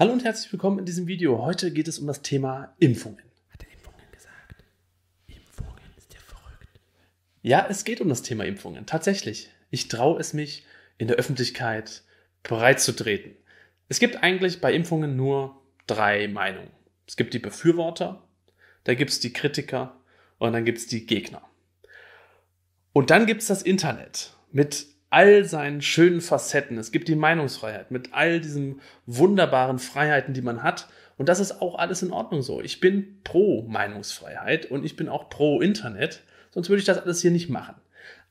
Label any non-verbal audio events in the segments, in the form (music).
Hallo und herzlich willkommen in diesem Video. Heute geht es um das Thema Impfungen. Ja, es geht um das Thema Impfungen, tatsächlich. Ich traue es mich, in der Öffentlichkeit bereitzutreten. Es gibt eigentlich bei Impfungen nur drei Meinungen. Es gibt die Befürworter, da gibt es die Kritiker und dann gibt es die Gegner. Und dann gibt es das Internet mit all seinen schönen Facetten. Es gibt die Meinungsfreiheit mit all diesen wunderbaren Freiheiten, die man hat. Und das ist auch alles in Ordnung so. Ich bin pro Meinungsfreiheit und ich bin auch pro Internet, sonst würde ich das alles hier nicht machen.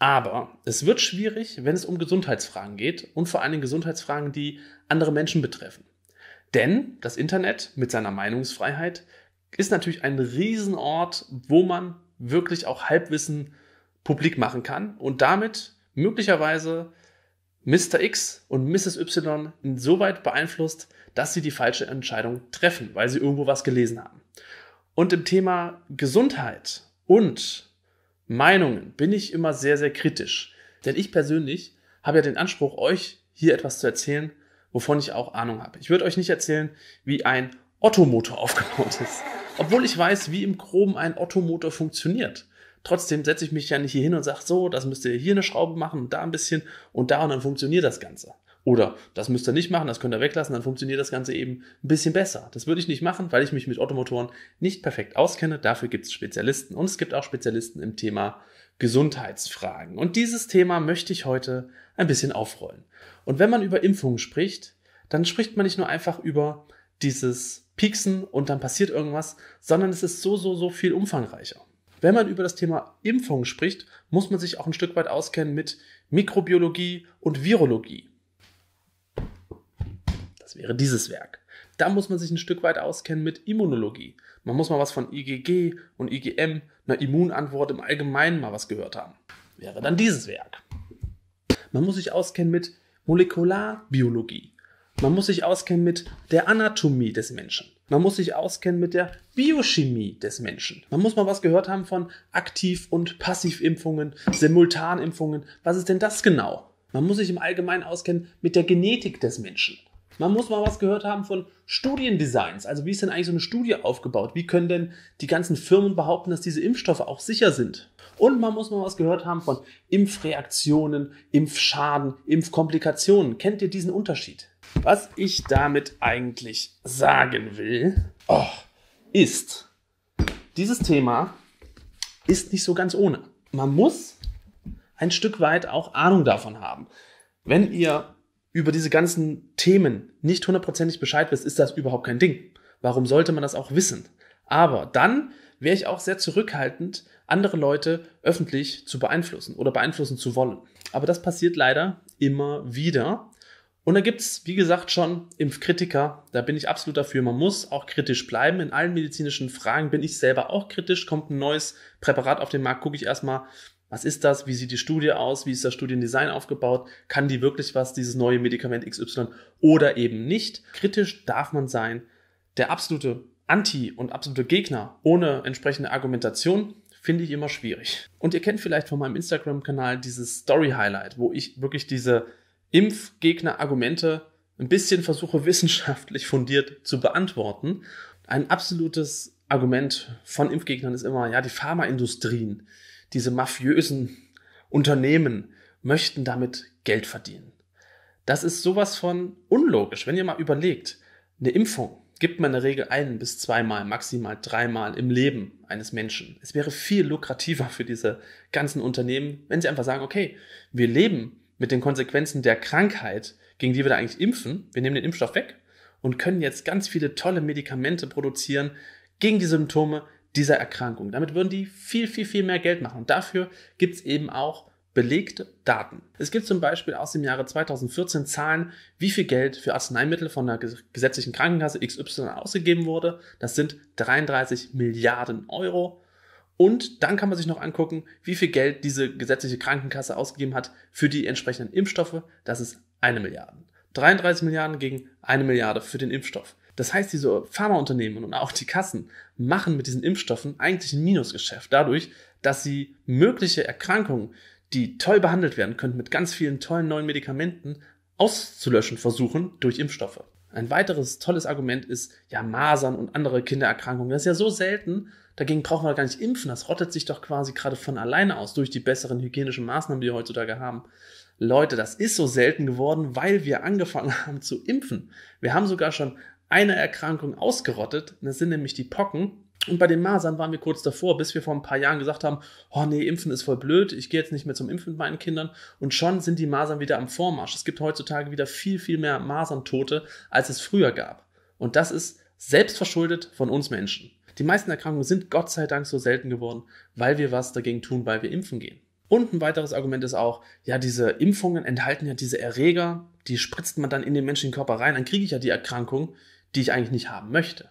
Aber es wird schwierig, wenn es um Gesundheitsfragen geht und vor allen Dingen Gesundheitsfragen, die andere Menschen betreffen. Denn das Internet mit seiner Meinungsfreiheit ist natürlich ein Riesenort, wo man wirklich auch Halbwissen publik machen kann und damit möglicherweise Mr. X und Mrs. Y insoweit beeinflusst, dass sie die falsche Entscheidung treffen, weil sie irgendwo was gelesen haben. Und im Thema Gesundheit und Meinungen bin ich immer sehr, sehr kritisch. Denn ich persönlich habe ja den Anspruch, euch hier etwas zu erzählen, wovon ich auch Ahnung habe. Ich würde euch nicht erzählen, wie ein Ottomotor (laughs) aufgebaut ist. Obwohl ich weiß, wie im Groben ein Ottomotor funktioniert. Trotzdem setze ich mich ja nicht hier hin und sage, so, das müsst ihr hier eine Schraube machen und da ein bisschen und da und dann funktioniert das Ganze. Oder das müsst ihr nicht machen, das könnt ihr weglassen, dann funktioniert das Ganze eben ein bisschen besser. Das würde ich nicht machen, weil ich mich mit Automotoren nicht perfekt auskenne. Dafür gibt es Spezialisten und es gibt auch Spezialisten im Thema Gesundheitsfragen. Und dieses Thema möchte ich heute ein bisschen aufrollen. Und wenn man über Impfungen spricht, dann spricht man nicht nur einfach über dieses Pieksen und dann passiert irgendwas, sondern es ist so, so, so viel umfangreicher wenn man über das Thema Impfung spricht, muss man sich auch ein Stück weit auskennen mit Mikrobiologie und Virologie. Das wäre dieses Werk. Da muss man sich ein Stück weit auskennen mit Immunologie. Man muss mal was von IgG und IgM, einer Immunantwort im Allgemeinen mal was gehört haben. Wäre dann dieses Werk. Man muss sich auskennen mit Molekularbiologie. Man muss sich auskennen mit der Anatomie des Menschen. Man muss sich auskennen mit der Biochemie des Menschen. Man muss mal was gehört haben von Aktiv- und Passivimpfungen, Simultanimpfungen. Was ist denn das genau? Man muss sich im Allgemeinen auskennen mit der Genetik des Menschen. Man muss mal was gehört haben von Studiendesigns. Also wie ist denn eigentlich so eine Studie aufgebaut? Wie können denn die ganzen Firmen behaupten, dass diese Impfstoffe auch sicher sind? Und man muss mal was gehört haben von Impfreaktionen, Impfschaden, Impfkomplikationen. Kennt ihr diesen Unterschied? Was ich damit eigentlich sagen will, oh, ist, dieses Thema ist nicht so ganz ohne. Man muss ein Stück weit auch Ahnung davon haben. Wenn ihr über diese ganzen Themen nicht hundertprozentig Bescheid wisst, ist das überhaupt kein Ding. Warum sollte man das auch wissen? Aber dann wäre ich auch sehr zurückhaltend, andere Leute öffentlich zu beeinflussen oder beeinflussen zu wollen. Aber das passiert leider immer wieder. Und da gibt's wie gesagt, schon Impfkritiker. Da bin ich absolut dafür. Man muss auch kritisch bleiben. In allen medizinischen Fragen bin ich selber auch kritisch. Kommt ein neues Präparat auf den Markt, gucke ich erstmal, was ist das? Wie sieht die Studie aus? Wie ist das Studiendesign aufgebaut? Kann die wirklich was, dieses neue Medikament XY oder eben nicht? Kritisch darf man sein. Der absolute Anti- und absolute Gegner ohne entsprechende Argumentation finde ich immer schwierig. Und ihr kennt vielleicht von meinem Instagram-Kanal dieses Story-Highlight, wo ich wirklich diese Impfgegner-Argumente ein bisschen versuche, wissenschaftlich fundiert zu beantworten. Ein absolutes Argument von Impfgegnern ist immer, ja, die Pharmaindustrien, diese mafiösen Unternehmen möchten damit Geld verdienen. Das ist sowas von unlogisch. Wenn ihr mal überlegt, eine Impfung gibt man in der Regel ein bis zweimal, maximal dreimal im Leben eines Menschen. Es wäre viel lukrativer für diese ganzen Unternehmen, wenn sie einfach sagen, okay, wir leben mit den Konsequenzen der Krankheit, gegen die wir da eigentlich impfen. Wir nehmen den Impfstoff weg und können jetzt ganz viele tolle Medikamente produzieren gegen die Symptome dieser Erkrankung. Damit würden die viel, viel, viel mehr Geld machen. Und dafür gibt es eben auch belegte Daten. Es gibt zum Beispiel aus dem Jahre 2014 Zahlen, wie viel Geld für Arzneimittel von der gesetzlichen Krankenkasse XY ausgegeben wurde. Das sind 33 Milliarden Euro. Und dann kann man sich noch angucken, wie viel Geld diese gesetzliche Krankenkasse ausgegeben hat für die entsprechenden Impfstoffe. Das ist eine Milliarde. 33 Milliarden gegen eine Milliarde für den Impfstoff. Das heißt, diese Pharmaunternehmen und auch die Kassen machen mit diesen Impfstoffen eigentlich ein Minusgeschäft dadurch, dass sie mögliche Erkrankungen, die toll behandelt werden könnten mit ganz vielen tollen neuen Medikamenten, auszulöschen versuchen durch Impfstoffe. Ein weiteres tolles Argument ist ja Masern und andere Kindererkrankungen. Das ist ja so selten, Dagegen brauchen wir gar nicht impfen. Das rottet sich doch quasi gerade von alleine aus durch die besseren hygienischen Maßnahmen, die wir heutzutage haben. Leute, das ist so selten geworden, weil wir angefangen (laughs) haben zu impfen. Wir haben sogar schon eine Erkrankung ausgerottet. Das sind nämlich die Pocken. Und bei den Masern waren wir kurz davor, bis wir vor ein paar Jahren gesagt haben, oh nee, Impfen ist voll blöd, ich gehe jetzt nicht mehr zum Impfen mit meinen Kindern. Und schon sind die Masern wieder am Vormarsch. Es gibt heutzutage wieder viel, viel mehr Maserntote, als es früher gab. Und das ist selbstverschuldet von uns Menschen. Die meisten Erkrankungen sind Gott sei Dank so selten geworden, weil wir was dagegen tun, weil wir impfen gehen. Und ein weiteres Argument ist auch, ja, diese Impfungen enthalten ja diese Erreger, die spritzt man dann in den menschlichen Körper rein, dann kriege ich ja die Erkrankung, die ich eigentlich nicht haben möchte.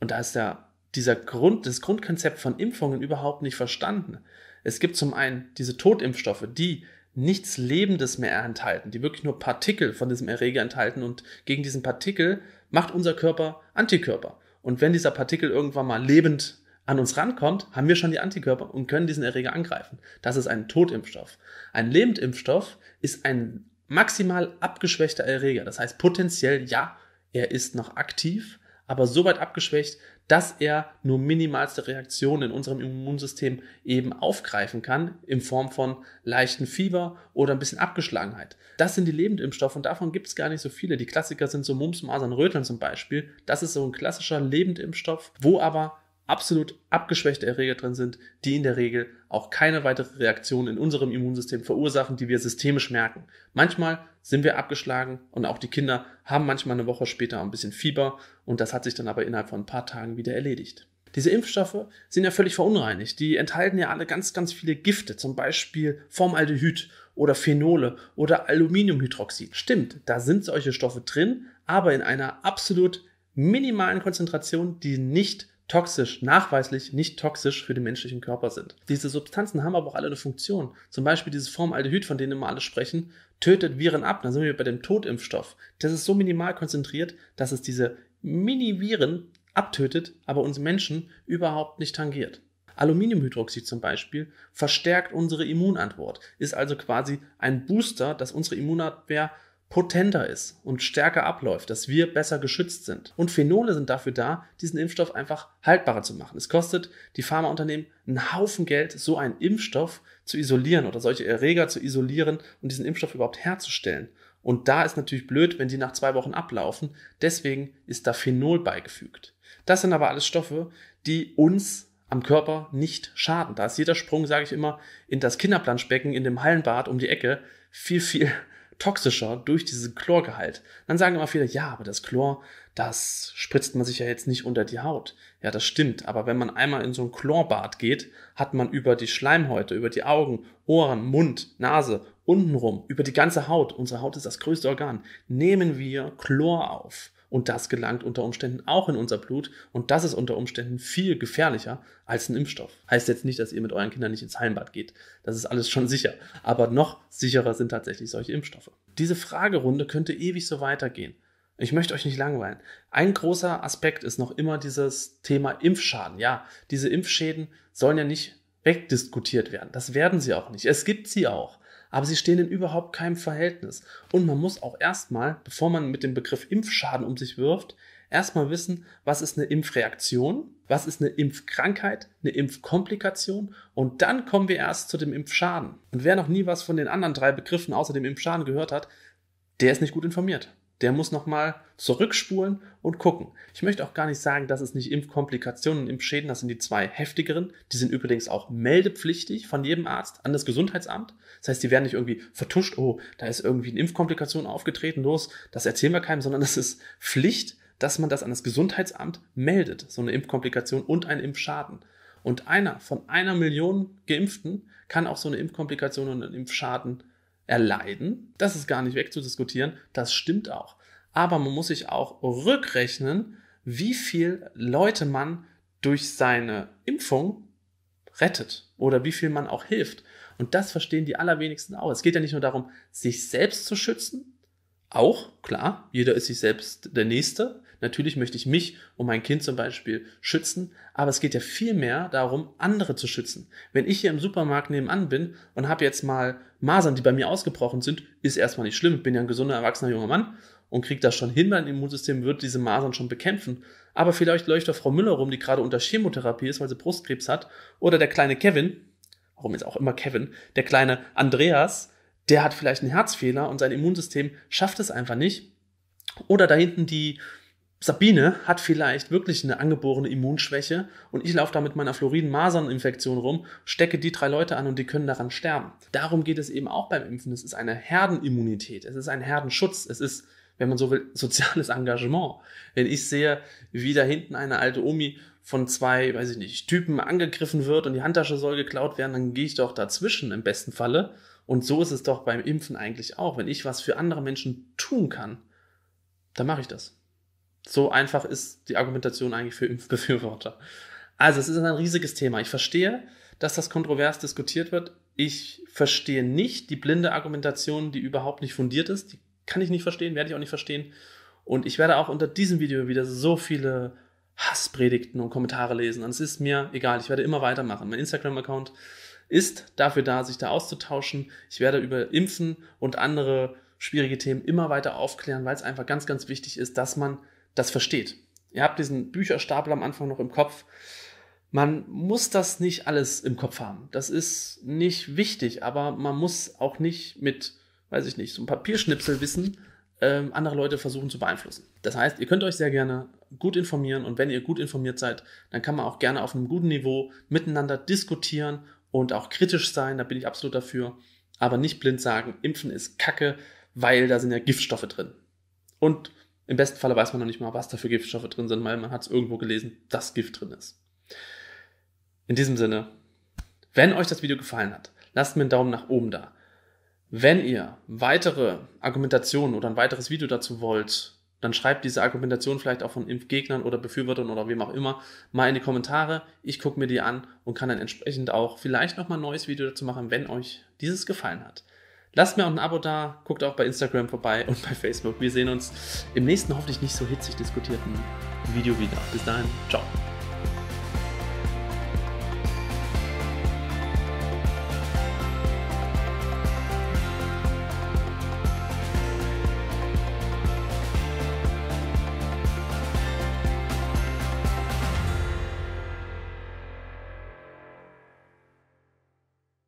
Und da ist ja dieser Grund, das Grundkonzept von Impfungen überhaupt nicht verstanden. Es gibt zum einen diese Totimpfstoffe, die nichts Lebendes mehr enthalten, die wirklich nur Partikel von diesem Erreger enthalten und gegen diesen Partikel macht unser Körper Antikörper. Und wenn dieser Partikel irgendwann mal lebend an uns rankommt, haben wir schon die Antikörper und können diesen Erreger angreifen. Das ist ein Totimpfstoff. Ein Lebendimpfstoff ist ein maximal abgeschwächter Erreger. Das heißt potenziell, ja, er ist noch aktiv, aber so weit abgeschwächt, dass er nur minimalste Reaktionen in unserem Immunsystem eben aufgreifen kann, in Form von leichten Fieber oder ein bisschen Abgeschlagenheit. Das sind die Lebendimpfstoffe und davon gibt es gar nicht so viele. Die Klassiker sind so Mumps, Masern, Röteln zum Beispiel. Das ist so ein klassischer Lebendimpfstoff, wo aber absolut abgeschwächte Erreger drin sind, die in der Regel auch keine weitere Reaktion in unserem Immunsystem verursachen, die wir systemisch merken. Manchmal sind wir abgeschlagen und auch die Kinder haben manchmal eine Woche später ein bisschen Fieber und das hat sich dann aber innerhalb von ein paar Tagen wieder erledigt. Diese Impfstoffe sind ja völlig verunreinigt. Die enthalten ja alle ganz, ganz viele Gifte, zum Beispiel Formaldehyd oder Phenole oder Aluminiumhydroxid. Stimmt, da sind solche Stoffe drin, aber in einer absolut minimalen Konzentration, die nicht toxisch, nachweislich nicht toxisch für den menschlichen Körper sind. Diese Substanzen haben aber auch alle eine Funktion. Zum Beispiel dieses Formaldehyd, von dem immer alle sprechen, tötet Viren ab. Dann sind wir bei dem Totimpfstoff. Das ist so minimal konzentriert, dass es diese Mini-Viren abtötet, aber uns Menschen überhaupt nicht tangiert. Aluminiumhydroxid zum Beispiel verstärkt unsere Immunantwort, ist also quasi ein Booster, dass unsere Immunabwehr potenter ist und stärker abläuft, dass wir besser geschützt sind. Und Phenole sind dafür da, diesen Impfstoff einfach haltbarer zu machen. Es kostet die Pharmaunternehmen einen Haufen Geld, so einen Impfstoff zu isolieren oder solche Erreger zu isolieren und diesen Impfstoff überhaupt herzustellen. Und da ist natürlich blöd, wenn die nach zwei Wochen ablaufen. Deswegen ist da Phenol beigefügt. Das sind aber alles Stoffe, die uns am Körper nicht schaden. Da ist jeder Sprung, sage ich immer, in das Kinderplanschbecken, in dem Hallenbad um die Ecke viel, viel toxischer durch diesen Chlorgehalt. Dann sagen immer viele, ja, aber das Chlor, das spritzt man sich ja jetzt nicht unter die Haut. Ja, das stimmt, aber wenn man einmal in so ein Chlorbad geht, hat man über die Schleimhäute, über die Augen, Ohren, Mund, Nase, untenrum, über die ganze Haut, unsere Haut ist das größte Organ, nehmen wir Chlor auf. Und das gelangt unter Umständen auch in unser Blut. Und das ist unter Umständen viel gefährlicher als ein Impfstoff. Heißt jetzt nicht, dass ihr mit euren Kindern nicht ins Heimbad geht. Das ist alles schon sicher. Aber noch sicherer sind tatsächlich solche Impfstoffe. Diese Fragerunde könnte ewig so weitergehen. Ich möchte euch nicht langweilen. Ein großer Aspekt ist noch immer dieses Thema Impfschaden. Ja, diese Impfschäden sollen ja nicht wegdiskutiert werden. Das werden sie auch nicht. Es gibt sie auch aber sie stehen in überhaupt keinem Verhältnis. Und man muss auch erstmal, bevor man mit dem Begriff Impfschaden um sich wirft, erstmal wissen, was ist eine Impfreaktion, was ist eine Impfkrankheit, eine Impfkomplikation und dann kommen wir erst zu dem Impfschaden. Und wer noch nie was von den anderen drei Begriffen außer dem Impfschaden gehört hat, der ist nicht gut informiert der muss nochmal zurückspulen und gucken. Ich möchte auch gar nicht sagen, dass es nicht Impfkomplikationen und Impfschäden, das sind die zwei heftigeren. Die sind übrigens auch meldepflichtig von jedem Arzt an das Gesundheitsamt. Das heißt, die werden nicht irgendwie vertuscht, oh, da ist irgendwie eine Impfkomplikation aufgetreten, los, das erzählen wir keinem, sondern das ist Pflicht, dass man das an das Gesundheitsamt meldet, so eine Impfkomplikation und ein Impfschaden. Und einer von einer Million Geimpften kann auch so eine Impfkomplikation und einen Impfschaden erleiden. Das ist gar nicht wegzudiskutieren. Das stimmt auch. Aber man muss sich auch rückrechnen, wie viel Leute man durch seine Impfung rettet oder wie viel man auch hilft. Und das verstehen die allerwenigsten auch. Es geht ja nicht nur darum, sich selbst zu schützen, auch klar, jeder ist sich selbst der Nächste, Natürlich möchte ich mich und mein Kind zum Beispiel schützen, aber es geht ja viel mehr darum, andere zu schützen. Wenn ich hier im Supermarkt nebenan bin und habe jetzt mal Masern, die bei mir ausgebrochen sind, ist erstmal nicht schlimm. Ich bin ja ein gesunder, erwachsener junger Mann und kriege das schon hin. Mein Immunsystem wird diese Masern schon bekämpfen. Aber vielleicht leuchtet Frau Müller rum, die gerade unter Chemotherapie ist, weil sie Brustkrebs hat. Oder der kleine Kevin, warum jetzt auch immer Kevin, der kleine Andreas, der hat vielleicht einen Herzfehler und sein Immunsystem schafft es einfach nicht. Oder da hinten die, Sabine hat vielleicht wirklich eine angeborene Immunschwäche und ich laufe da mit meiner Fluoriden-Masern-Infektion rum, stecke die drei Leute an und die können daran sterben. Darum geht es eben auch beim Impfen. Es ist eine Herdenimmunität, es ist ein Herdenschutz, es ist, wenn man so will, (laughs) soziales Engagement. Wenn ich sehe, wie da hinten eine alte Omi von zwei, weiß ich nicht, Typen angegriffen wird und die Handtasche soll geklaut werden, dann gehe ich doch dazwischen im besten Falle. Und so ist es doch beim Impfen eigentlich auch. Wenn ich was für andere Menschen tun kann, dann mache ich das. So einfach ist die Argumentation eigentlich für Impfbefürworter. Also es ist ein riesiges Thema. Ich verstehe, dass das kontrovers diskutiert wird. Ich verstehe nicht die blinde Argumentation, die überhaupt nicht fundiert ist. Die kann ich nicht verstehen, werde ich auch nicht verstehen. Und ich werde auch unter diesem Video wieder so viele Hasspredigten und Kommentare lesen. Und es ist mir egal, ich werde immer weitermachen. Mein Instagram-Account ist dafür da, sich da auszutauschen. Ich werde über Impfen und andere schwierige Themen immer weiter aufklären, weil es einfach ganz, ganz wichtig ist, dass man das versteht. Ihr habt diesen Bücherstapel am Anfang noch im Kopf. Man muss das nicht alles im Kopf haben. Das ist nicht wichtig, aber man muss auch nicht mit, weiß ich nicht, so einem Papierschnipsel wissen, ähm, andere Leute versuchen zu beeinflussen. Das heißt, ihr könnt euch sehr gerne gut informieren und wenn ihr gut informiert seid, dann kann man auch gerne auf einem guten Niveau miteinander diskutieren und auch kritisch sein, da bin ich absolut dafür, aber nicht blind sagen, impfen ist Kacke, weil da sind ja Giftstoffe drin. Und im besten Falle weiß man noch nicht mal, was da für Giftstoffe drin sind, weil man hat es irgendwo gelesen, dass Gift drin ist. In diesem Sinne, wenn euch das Video gefallen hat, lasst mir einen Daumen nach oben da. Wenn ihr weitere Argumentationen oder ein weiteres Video dazu wollt, dann schreibt diese Argumentation vielleicht auch von Impfgegnern oder Befürwortern oder wem auch immer mal in die Kommentare. Ich gucke mir die an und kann dann entsprechend auch vielleicht nochmal ein neues Video dazu machen, wenn euch dieses gefallen hat. Lasst mir auch ein Abo da, guckt auch bei Instagram vorbei und bei Facebook. Wir sehen uns im nächsten, hoffentlich nicht so hitzig diskutierten Video wieder. Bis dahin, ciao.